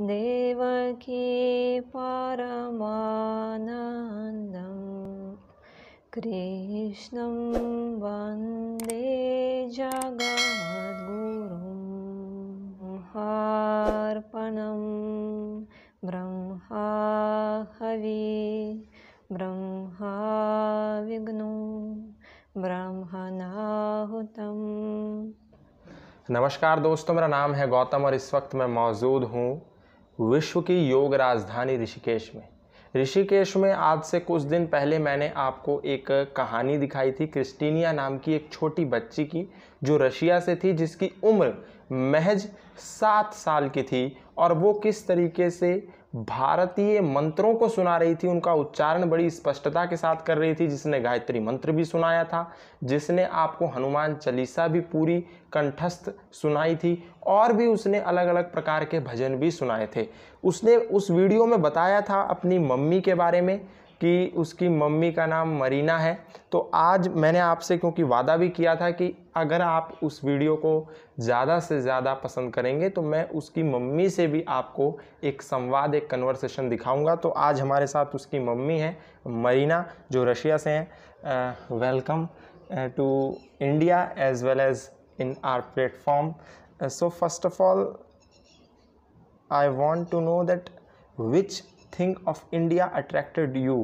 देवकी परमानन्दं कृष्णं वन्दे जगद्गुरुं हार्पणं ब्रह्मा हवि ब्रह्मा विघ्नो ब्रह्मनाहुतं नमस्कार दोस्तों मेरा नाम है गौतम और इस वक्त मैं मौजूद हूँ विश्व की योग राजधानी ऋषिकेश में ऋषिकेश में आज से कुछ दिन पहले मैंने आपको एक कहानी दिखाई थी क्रिस्टीनिया नाम की एक छोटी बच्ची की जो रशिया से थी जिसकी उम्र महज सात साल की थी और वो किस तरीके से भारतीय मंत्रों को सुना रही थी उनका उच्चारण बड़ी स्पष्टता के साथ कर रही थी जिसने गायत्री मंत्र भी सुनाया था जिसने आपको हनुमान चालीसा भी पूरी कंठस्थ सुनाई थी और भी उसने अलग अलग प्रकार के भजन भी सुनाए थे उसने उस वीडियो में बताया था अपनी मम्मी के बारे में कि उसकी मम्मी का नाम मरीना है तो आज मैंने आपसे क्योंकि वादा भी किया था कि अगर आप उस वीडियो को ज़्यादा से ज़्यादा पसंद करेंगे तो मैं उसकी मम्मी से भी आपको एक संवाद एक कन्वर्सेशन दिखाऊंगा तो आज हमारे साथ उसकी मम्मी है मरीना जो रशिया से हैं welcome to India as well as in our platform so first of all I want to know that which thing of India attracted you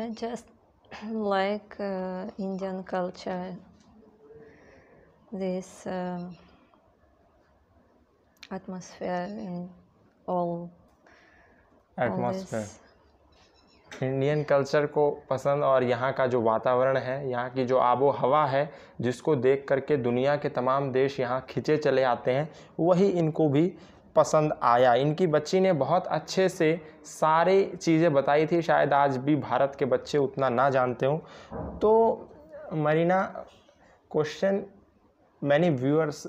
I just like Indian culture this atmosphere in all atmosphere Indian culture को पसंद और यहाँ का जो वातावरण है यहाँ की जो आबो हवा है जिसको देख करके दुनिया के तमाम देश यहाँ खिंचे चले आते हैं वही इनको भी पसंद आया इनकी बच्ची ने बहुत अच्छे से सारी चीज़ें बताई थी शायद आज भी भारत के बच्चे उतना ना जानते हों तो Marina question many viewers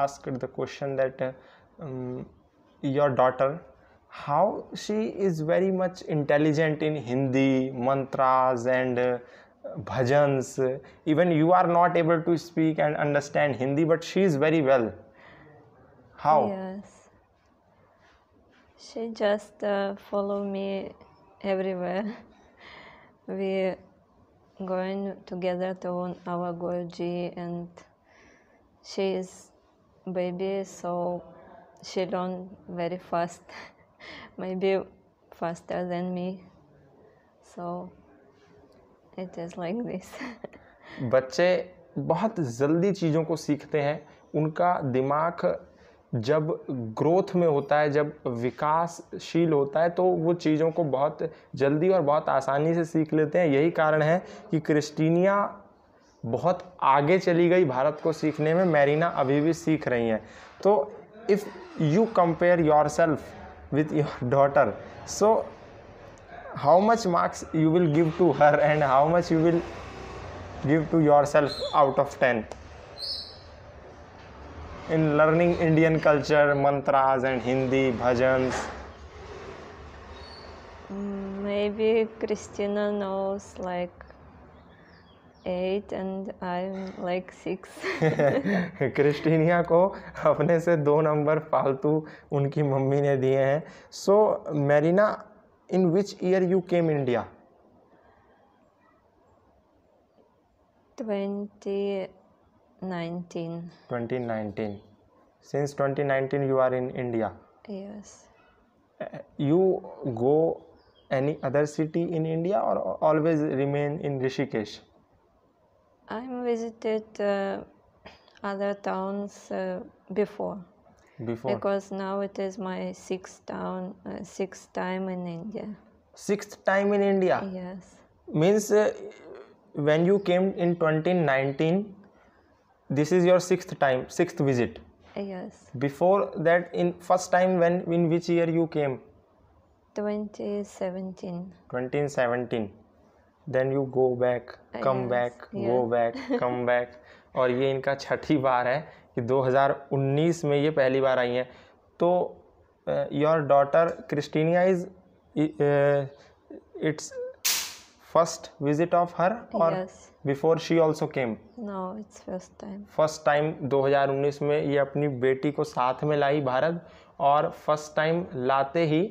ask the question that your daughter how she is very much intelligent in Hindi mantras and bhajans even you are not able to speak and understand Hindi but she is very well How? Yes. She just uh, follow me everywhere. we going together to own our Goji and she is baby so she learn very fast maybe faster than me so it is like this बच्चे बहुत जल्दी चीज़ों को सीखते हैं उनका दिमाग जब ग्रोथ में होता है जब विकासशील होता है तो वो चीज़ों को बहुत जल्दी और बहुत आसानी से सीख लेते हैं यही कारण है कि क्रिस्टीनिया बहुत आगे चली गई भारत को सीखने में मैरीना अभी भी सीख रही हैं तो if you compare your self with your daughter so how much marks you will give to her and how much you will give to your self out of ten in learning Indian culture mantras and Hindi bhajan maybe Christina knows like eight and I am like six Christina को अपने से दो number फालतू उनकी mummy ने दिए हैं so Marina in which year you came India 2019 since 2019 you are in india yes eh, you go any other city in india or always remain in rishikesh i visited uh, other towns uh, before before because now it is my sixth town uh, sixth time in india sixth time in india yes means uh, when you came in 2019 this is your sixth time sixth visit yes before that in first time when in which year you came 2017 2017 then you go back come yes. back back go back come back और ये इनका छठी बार है कि 2019 में ये पहली बार आई हैं तो your daughter Christinia is its first visit of her or yes. before she also came no it's first time first time 2019 में ये अपनी बेटी को साथ में लाई भारत और फर्स्ट टाइम लाते ही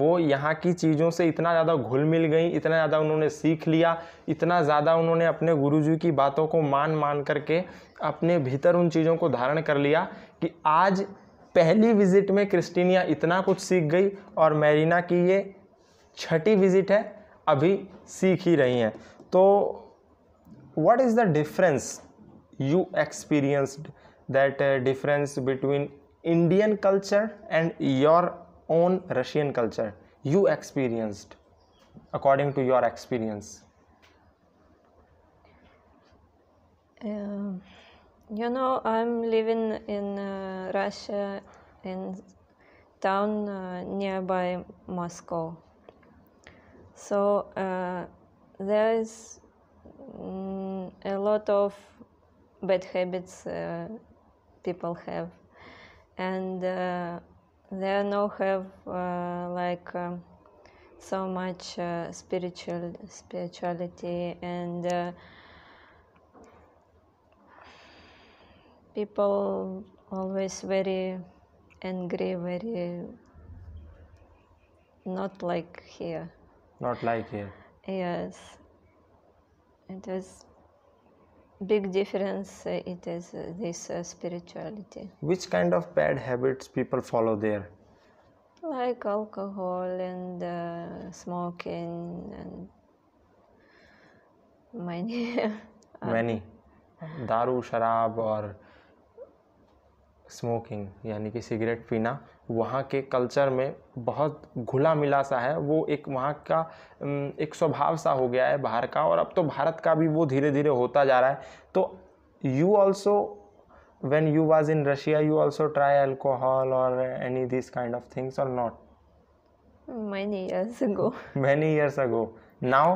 वो यहाँ की चीज़ों से इतना ज़्यादा घुल मिल गई इतना ज़्यादा उन्होंने सीख लिया इतना ज़्यादा उन्होंने अपने गुरुजी की बातों को मान मान करके अपने भीतर उन चीज़ों को धारण कर लिया कि आज पहली विज़िट में क्रिस्टीनिया इतना कुछ सीख गई और मैरिना की ये छठी विज़िट है अभी सीख ही रही हैं तो what is the difference you experienced that uh, difference between indian culture and your own russian culture you experienced according to your experience um, you know i'm living in uh, russia in town uh, nearby moscow so uh, there is mm, a lot of bad habits uh, people have and uh, they now have uh, like um, so much uh, spiritual spirituality and uh, people always very angry very not like here not like here. Yes, it is big difference. It is uh, this uh, spirituality. Which kind of bad habits people follow there? Like alcohol and uh, smoking and many. many. Daru, sharab, or smoking यानी कि cigarette पीना वहाँ के culture में बहुत घुला मिला सा है वो एक वहाँ का एक स्वभाव सा हो गया है बाहर का और अब तो भारत का भी वो धीरे धीरे होता जा रहा है तो you also when you was in Russia you also try alcohol और any this kind of things और not many years many years ago now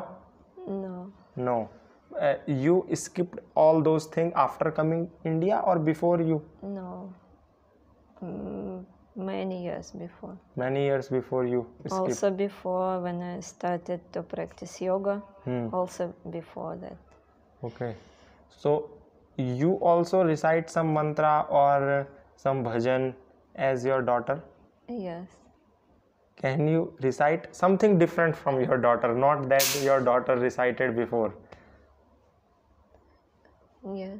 no no you skip all those thing after coming India और before you know many years before. Many years before you skip. Also before when I started to practice yoga. Hmm. Also before that. Okay, so you also recite some mantra or some bhajan as your daughter. Yes. Can you recite something different from your daughter? Not that your daughter recited before. Yes.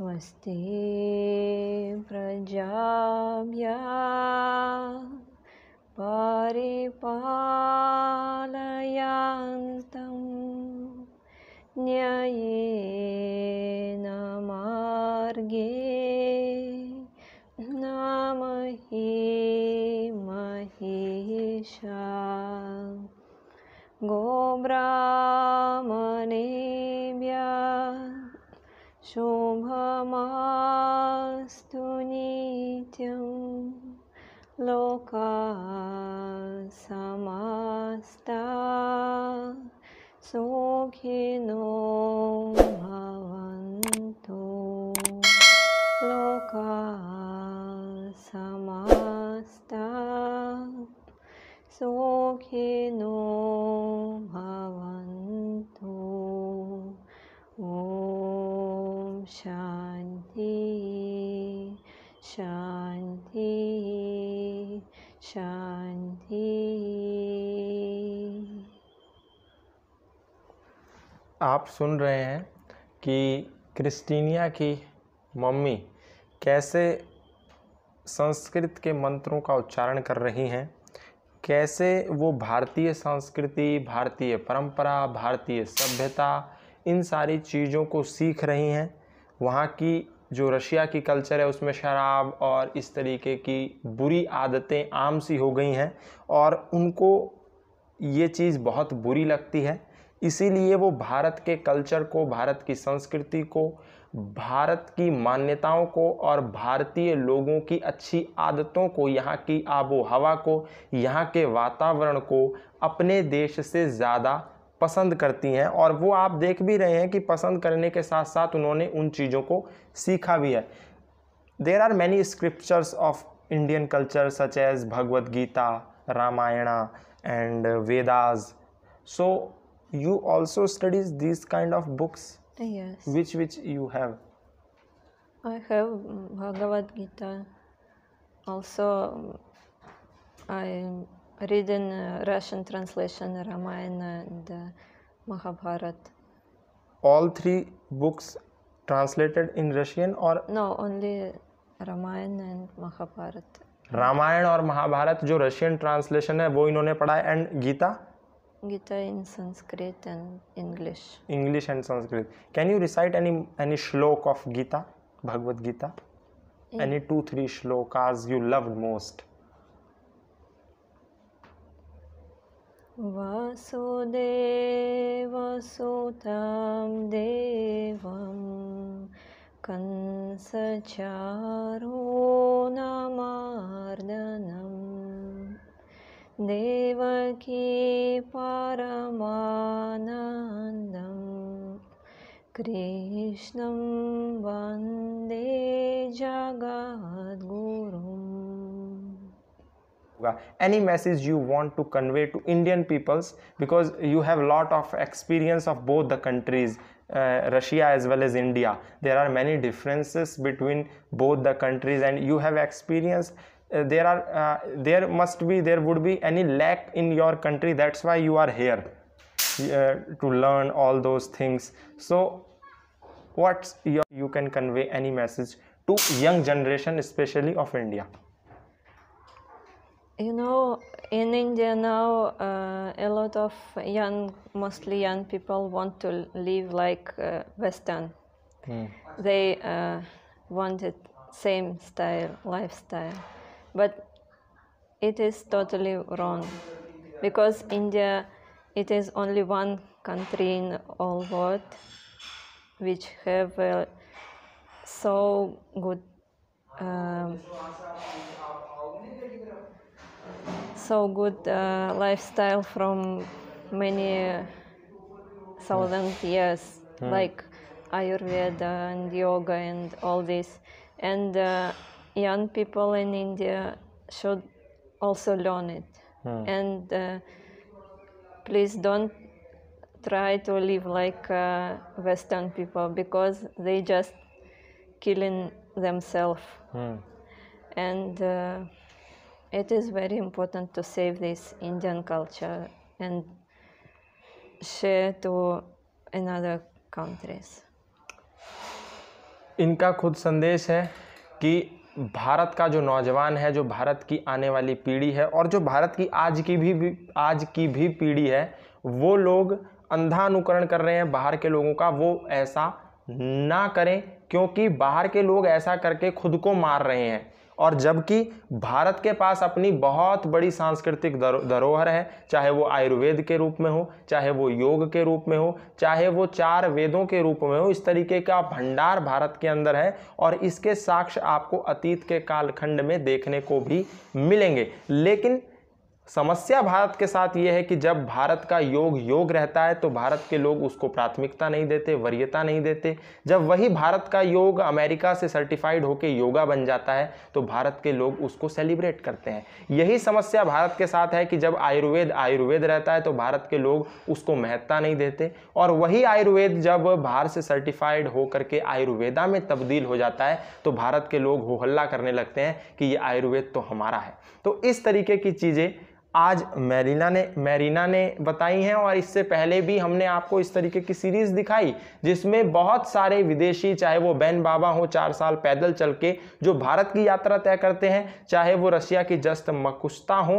स्वस्ति प्रजा परिपालयान्तं न्यये शोभमास्तु नित्यं लोका समस्ता सुखिनो शांति शांति शांति आप सुन रहे हैं कि क्रिस्टीनिया की मम्मी कैसे संस्कृत के मंत्रों का उच्चारण कर रही हैं कैसे वो भारतीय संस्कृति भारतीय परंपरा भारतीय सभ्यता इन सारी चीज़ों को सीख रही हैं वहाँ की जो रशिया की कल्चर है उसमें शराब और इस तरीके की बुरी आदतें आम सी हो गई हैं और उनको ये चीज़ बहुत बुरी लगती है इसीलिए वो भारत के कल्चर को भारत की संस्कृति को भारत की मान्यताओं को और भारतीय लोगों की अच्छी आदतों को यहाँ की आबो हवा को यहाँ के वातावरण को अपने देश से ज़्यादा पसंद करती हैं और वो आप देख भी रहे हैं कि पसंद करने के साथ साथ उन्होंने उन चीज़ों को सीखा भी है there are many scriptures of Indian culture such as Bhagavad Gita Ramayana and Vedas so you also studies this kind of books which which you have I have Bhagavad Gita also I reading uh, Russian translation Ramayana and uh, Mahabharat. All three books translated in Russian or no only Ramayana and Mahabharata. Ramayana और महाभारत जो Russian translation है वो इन्होंने पढ़ा है and Gita Gita in Sanskrit and English English and Sanskrit can you recite any any shloka of Gita Bhagavat Gita any two three shlokas you loved most सुदेवसुतं देवं कंसचारो नमार्दनम् देवकी परमानन्दं कृष्णं वन्दे जगद्गु Any message you want to convey to Indian peoples, because you have lot of experience of both the countries, uh, Russia as well as India. There are many differences between both the countries, and you have experience. Uh, there are uh, there must be there would be any lack in your country. That's why you are here to learn all those things. So, what you can convey any message to young generation, especially of India you know in india now uh, a lot of young mostly young people want to live like uh, western mm. they uh, wanted same style lifestyle but it is totally wrong because india it is only one country in all world which have uh, so good uh, so good uh, lifestyle from many thousand years, mm. like Ayurveda and yoga and all this. And uh, young people in India should also learn it. Mm. And uh, please don't try to live like uh, Western people because they just killing themselves. Mm. And uh, it is very important to save this Indian culture and share to another countries. इनका खुद संदेश है कि भारत का जो नौजवान है जो भारत की आने वाली पीढ़ी है और जो भारत की आज की भी, भी आज की भी पीढ़ी है वो लोग अंधा अनुकरण कर रहे हैं बाहर के लोगों का वो ऐसा ना करें क्योंकि बाहर के लोग ऐसा करके खुद को मार रहे हैं और जबकि भारत के पास अपनी बहुत बड़ी सांस्कृतिक धरोहर है चाहे वो आयुर्वेद के रूप में हो चाहे वो योग के रूप में हो चाहे वो चार वेदों के रूप में हो इस तरीके का भंडार भारत के अंदर है और इसके साक्ष्य आपको अतीत के कालखंड में देखने को भी मिलेंगे लेकिन समस्या भारत के साथ ये है कि जब भारत का योग योग रहता है तो भारत के लोग उसको प्राथमिकता नहीं देते वरीयता नहीं देते जब वही भारत का योग अमेरिका से सर्टिफाइड होकर योगा बन जाता है तो भारत के लोग उसको सेलिब्रेट करते हैं यही समस्या भारत के साथ है कि जब आयुर्वेद आयुर्वेद रहता है तो भारत के लोग उसको महत्ता नहीं देते और वही आयुर्वेद जब बाहर से सर्टिफाइड होकर के आयुर्वेदा में तब्दील हो जाता है तो भारत के लोग हो हल्ला करने लगते हैं कि ये आयुर्वेद तो हमारा है तो इस तरीके की चीज़ें आज मैरिना ने मैरिना ने बताई हैं और इससे पहले भी हमने आपको इस तरीके की सीरीज़ दिखाई जिसमें बहुत सारे विदेशी चाहे वो बैन बाबा हो चार साल पैदल चल के जो भारत की यात्रा तय करते हैं चाहे वो रशिया की जस्त मकुश्ता हो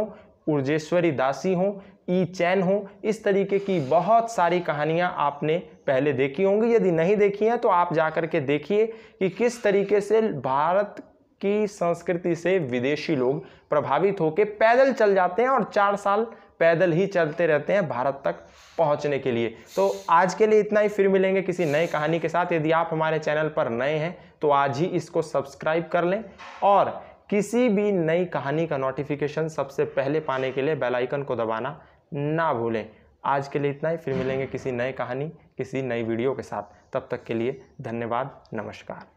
उर्जेश्वरी दासी हो ई चैन हो इस तरीके की बहुत सारी कहानियां आपने पहले देखी होंगी यदि नहीं देखी हैं तो आप जा कर के देखिए कि किस तरीके से भारत की संस्कृति से विदेशी लोग प्रभावित होकर पैदल चल जाते हैं और चार साल पैदल ही चलते रहते हैं भारत तक पहुंचने के लिए तो आज के लिए इतना ही फिर मिलेंगे किसी नए कहानी के साथ यदि आप हमारे चैनल पर नए हैं तो आज ही इसको सब्सक्राइब कर लें और किसी भी नई कहानी का नोटिफिकेशन सबसे पहले पाने के लिए बेल आइकन को दबाना ना भूलें आज के लिए इतना ही फिर मिलेंगे किसी नए कहानी किसी नई वीडियो के साथ तब तक के लिए धन्यवाद नमस्कार